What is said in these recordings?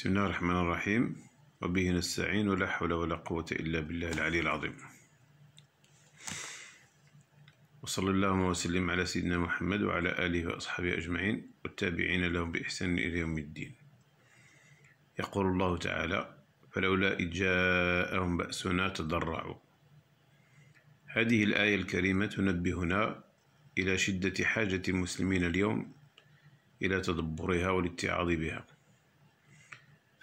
بسم الله الرحمن الرحيم وبه نستعين ولا حول ولا قوة إلا بالله العلي العظيم وصلى اللهم وسلم على سيدنا محمد وعلى آله وأصحابه أجمعين والتابعين لهم بإحسان إلى يوم الدين يقول الله تعالى فلولا إذ جاءهم بأسنا تضرعوا هذه الآية الكريمة تنبهنا إلى شدة حاجة المسلمين اليوم إلى تدبرها والاتعاظ بها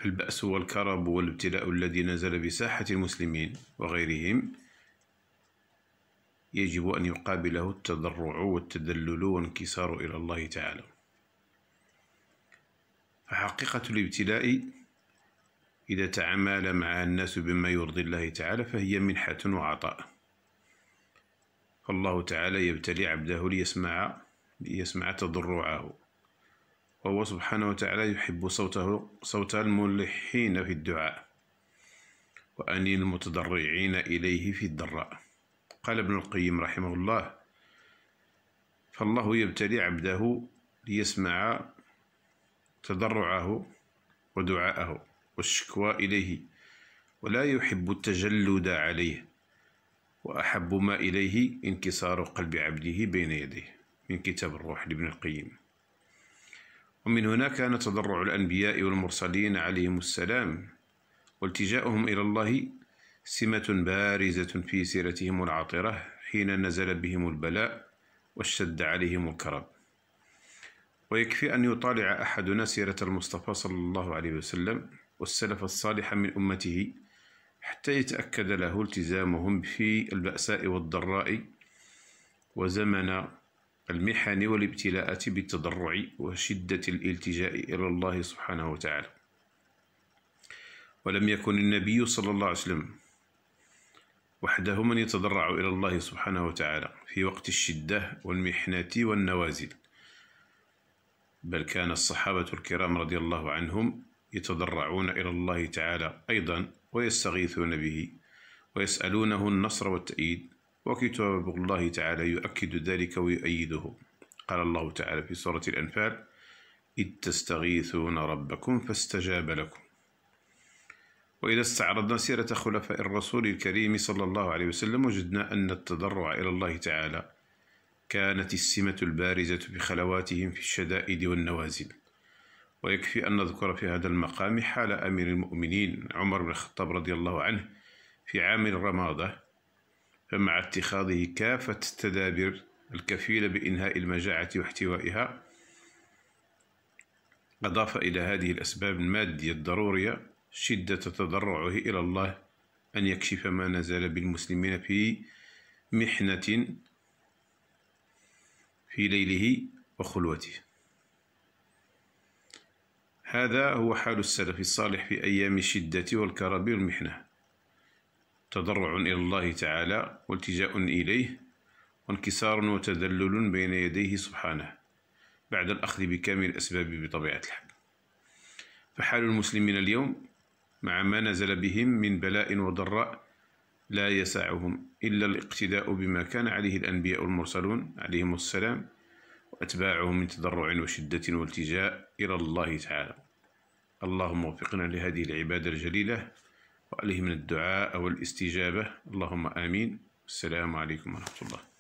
البأس والكرب والابتلاء الذي نزل بساحة المسلمين وغيرهم يجب أن يقابله التضرع والتذلل وانكسار إلى الله تعالى فحقيقة الابتلاء إذا تعامل مع الناس بما يرضي الله تعالى فهي منحة وعطاء فالله تعالى يبتلي عبده ليسمع ليسمع تضرعه وهو سبحانه وتعالى يحب صوته صوت الملحين في الدعاء وأنين المتضرعين إليه في الضراء قال ابن القيم رحمه الله فالله يبتلي عبده ليسمع تضرعه ودعاءه والشكوى إليه ولا يحب التجلد عليه وأحب ما إليه انكسار قلب عبده بين يديه من كتاب الروح لابن القيم ومن هنا كان تضرع الأنبياء والمرسلين عليهم السلام والتجاؤهم إلى الله سمة بارزة في سيرتهم العاطرة حين نزل بهم البلاء واشتد عليهم الكرب ويكفي أن يطالع أحدنا سيرة المصطفى صلى الله عليه وسلم والسلف الصالح من أمته حتى يتأكد له التزامهم في البأساء والضراء وزمن المحن والابتلاءات بالتضرع وشدة الالتجاء إلى الله سبحانه وتعالى ولم يكن النبي صلى الله عليه وسلم وحده من يتضرع إلى الله سبحانه وتعالى في وقت الشدة والمحنة والنوازل بل كان الصحابة الكرام رضي الله عنهم يتضرعون إلى الله تعالى أيضا ويستغيثون به ويسألونه النصر والتأييد وكتاب الله تعالى يؤكد ذلك ويؤيده قال الله تعالى في سورة الأنفال إذ تستغيثون ربكم فاستجاب لكم وإذا استعرضنا سيرة خلفاء الرسول الكريم صلى الله عليه وسلم وجدنا أن التضرع إلى الله تعالى كانت السمة البارزة في خلواتهم في الشدائد والنوازل ويكفي أن نذكر في هذا المقام حال أمير المؤمنين عمر بن الخطاب رضي الله عنه في عام الرماضة فمع اتخاذه كافة التدابير الكفيلة بإنهاء المجاعة واحتوائها أضاف إلى هذه الأسباب المادية الضرورية شدة تضرعه إلى الله أن يكشف ما نزل بالمسلمين في محنة في ليله وخلوته هذا هو حال السلف الصالح في أيام الشدة والكرب والمحنة تضرع إلى الله تعالى والتجاء إليه وانكسار وتذلل بين يديه سبحانه بعد الأخذ بكامل الأسباب بطبيعة الحال فحال المسلمين اليوم مع ما نزل بهم من بلاء وضراء لا يسعهم إلا الاقتداء بما كان عليه الأنبياء المرسلون عليهم السلام وأتباعهم من تضرع وشدة والتجاء إلى الله تعالى اللهم وفقنا لهذه العبادة الجليلة وعليه من الدعاء والاستجابة اللهم آمين السلام عليكم ورحمة الله